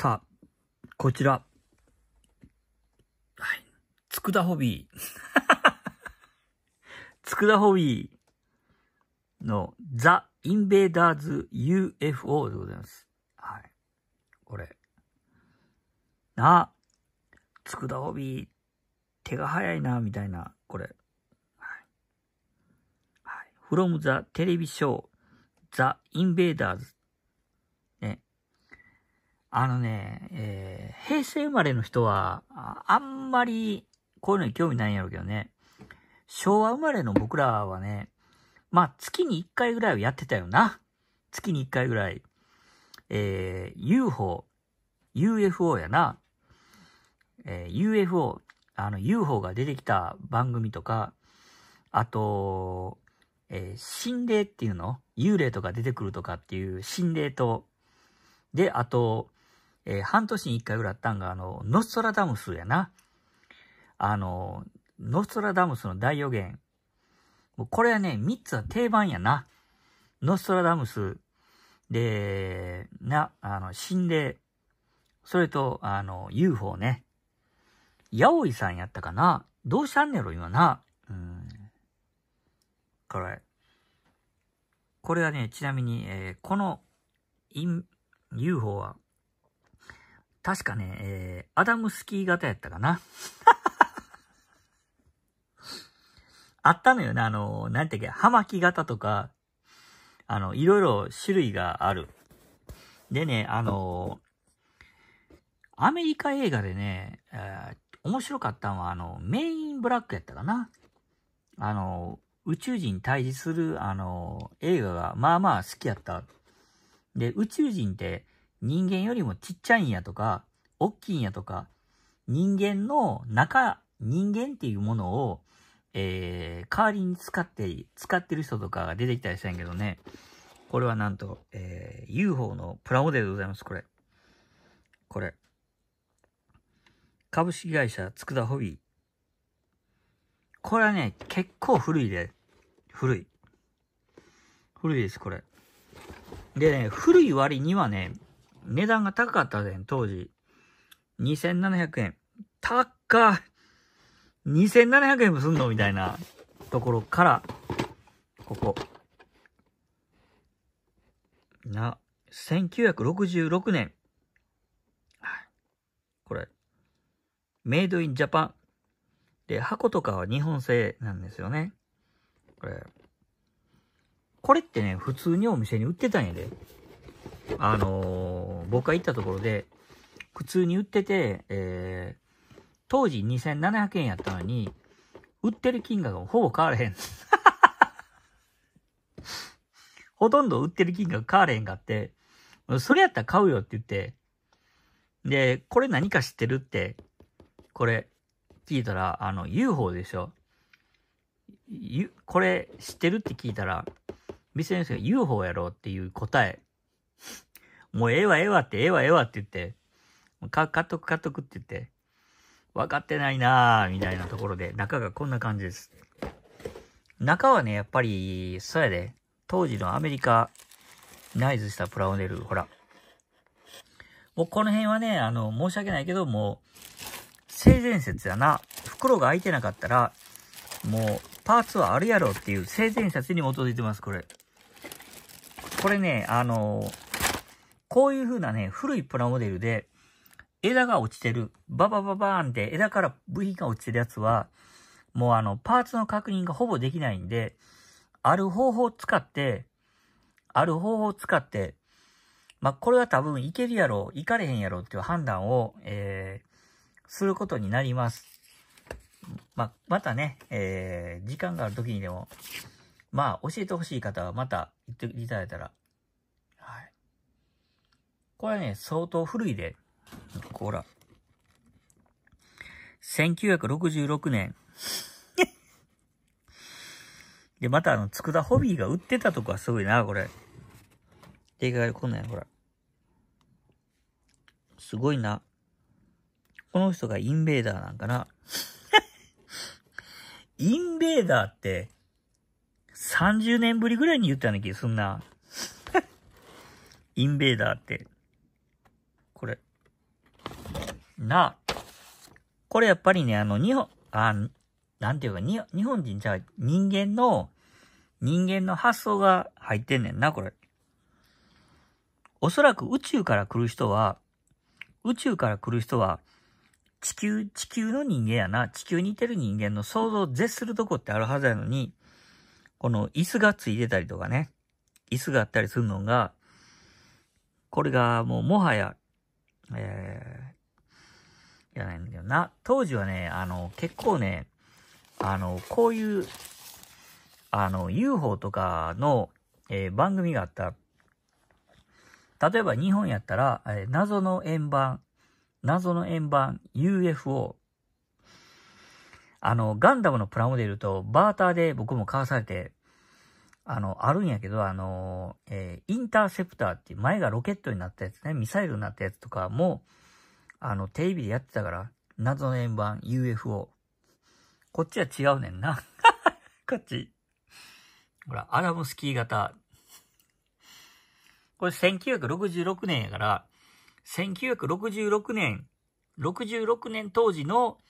さあ、こちら。はい。つくだホビー。つくだホビーのザ・インベーダーズ UFO でございます。はい。これ。なあ、つくだホビー、手が早いな、みたいな、これ。はい。ムザ from the テレビショー、ザ・インベーダーズあのね、えー、平成生まれの人は、あんまり、こういうのに興味ないんやろうけどね。昭和生まれの僕らはね、まあ、月に1回ぐらいはやってたよな。月に1回ぐらい。えー、UFO、UFO やな。えー、UFO、あの、UFO が出てきた番組とか、あと、えー、心霊っていうの幽霊とか出てくるとかっていう心霊と、で、あと、えー、半年に一回ぐらいあったんが、あの、ノストラダムスやな。あの、ノストラダムスの大予言。もうこれはね、三つは定番やな。ノストラダムス。で、な、あの、心霊。それと、あの、UFO ね。ヤオイさんやったかなどうしたんねやろ、今な。うん。これ。これはね、ちなみに、えー、この、UFO は、確かね、えー、アダムスキー型やったかな。あったのよね、あの、なんていうか、葉巻型とか、あの、いろいろ種類がある。でね、あの、アメリカ映画でね、えー、面白かったのは、あの、メインブラックやったかな。あの、宇宙人対峙する、あの、映画が、まあまあ好きやった。で、宇宙人って、人間よりもちっちゃいんやとか、大きいんやとか、人間の中、人間っていうものを、えー、代わりに使って、使ってる人とかが出てきたりしたんやけどね。これはなんと、えー、UFO のプラモデルでございます、これ。これ。株式会社、つくだホビー。これはね、結構古いで。古い。古いです、これ。でね、古い割にはね、値段が高かったでん、当時。2700円。高っ !2700 円もすんのみたいなところから、ここ。な、1966年。これ。メイドインジャパン。で、箱とかは日本製なんですよね。これ。これってね、普通にお店に売ってたんやで。あのー僕が行ったところで、普通に売ってて、えー、当時2700円やったのに、売ってる金額がほぼ変われへん。ほとんど売ってる金額変われへんかって、それやったら買うよって言って、で、これ何か知ってるって、これ、聞いたら、あの、UFO でしょ。ゆ、これ知ってるって聞いたら、店の人が UFO やろっていう答え。もうええわええわって、ええわええわって言って、か、買っとく買っとくって言って、分かってないなぁ、みたいなところで、中がこんな感じです。中はね、やっぱり、そうやで、当時のアメリカ、ナイズしたプラモデル、ほら。もうこの辺はね、あの、申し訳ないけど、もう、性善説やな。袋が開いてなかったら、もう、パーツはあるやろっていう性善説に基づいてます、これ。これね、あのー、こういう風なね、古いプラモデルで、枝が落ちてる、ババババーンって枝から部品が落ちてるやつは、もうあの、パーツの確認がほぼできないんで、ある方法を使って、ある方法を使って、まあ、これは多分いけるやろ、いかれへんやろうっていう判断を、えー、することになります。まあ、またね、えー、時間がある時にでも、まあ、教えてほしい方はまた言っていただいたらこれはね、相当古いで。ほら。1966年。で、またあの、つくだホビーが売ってたとこはすごいな、これ。でかい、こんなんや、ほら。すごいな。この人がインベーダーなんかな。インベーダーって、30年ぶりぐらいに言ったような気がすんな。インベーダーって。な、これやっぱりね、あの、日本、あ、なんていうか、日本人じゃ人間の、人間の発想が入ってんねんな、これ。おそらく宇宙から来る人は、宇宙から来る人は、地球、地球の人間やな、地球にいてる人間の想像を絶するとこってあるはずやのに、この椅子がついてたりとかね、椅子があったりするのが、これがもうもはや、えー、ゃないんだけどな、当時はね、あの、結構ね、あの、こういう、あの、UFO とかの、えー、番組があった。例えば日本やったら、えー、謎の円盤、謎の円盤 UFO。あの、ガンダムのプラモデルとバーターで僕も買わされて、あの、あるんやけど、あの、えー、インターセプターっていう前がロケットになったやつね、ミサイルになったやつとかも、あの、テレビでやってたから、謎の円盤 UFO。こっちは違うねんな。こっち。ほら、アラムスキー型。これ1966年やから、1966年、66年当時の、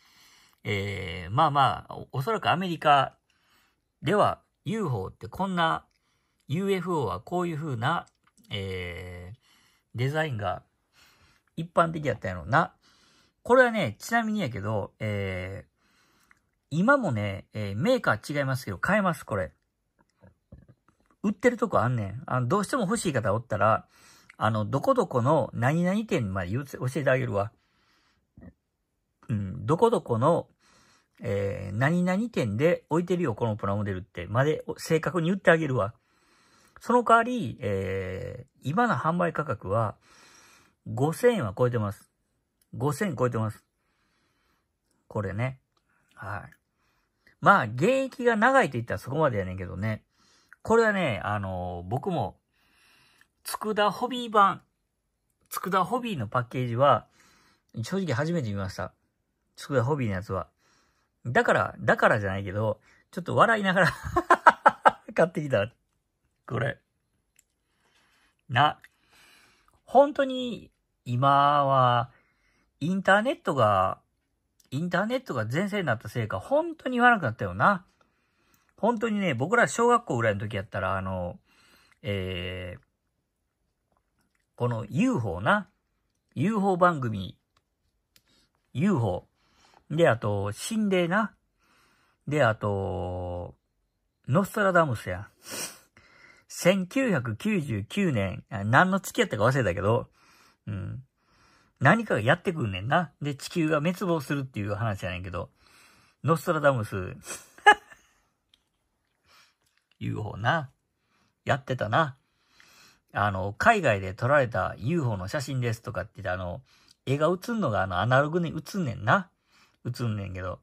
えー、まあまあ、おそらくアメリカでは UFO ってこんな、UFO はこういう風な、えー、デザインが一般的やったやろな。これはね、ちなみにやけど、えー、今もね、えー、メーカー違いますけど、買えます、これ。売ってるとこあんねん。あの、どうしても欲しい方おったら、あの、どこどこの何々店まで言う教えてあげるわ。うん、どこどこの、えー、何々店で置いてるよ、このプラモデルって、まで正確に言ってあげるわ。その代わり、えー、今の販売価格は、5000円は超えてます。5000円超えてます。これね。はい。まあ、現役が長いと言ったらそこまでやねんけどね。これはね、あのー、僕も、つくだホビー版、つくだホビーのパッケージは、正直初めて見ました。つくだホビーのやつは。だから、だからじゃないけど、ちょっと笑いながら 買ってきた。これ。な。本当に今はインターネットが、インターネットが前世になったせいか、本当に言わなくなったよな。本当にね、僕ら小学校ぐらいの時やったら、あの、えー、この UFO な。UFO 番組。UFO。で、あと、心霊な。で、あと、ノストラダムスや。1999年、何の月やったか忘れたけど、うん。何かがやってくんねんな。で、地球が滅亡するっていう話じゃないけど、ノストラダムス UFO な。やってたな。あの、海外で撮られた UFO の写真ですとかって言って、あの、絵が映んのがあの、アナログに映んねんな。映んねんけど。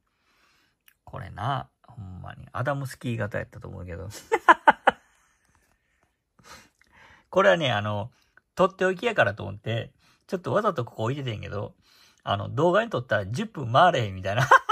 これな、ほんまに、アダムスキー型やったと思うけど。これはね、あの、とっておきやからと思って、ちょっとわざとここ置いててんけど、あの、動画に撮ったら10分回れへんみたいな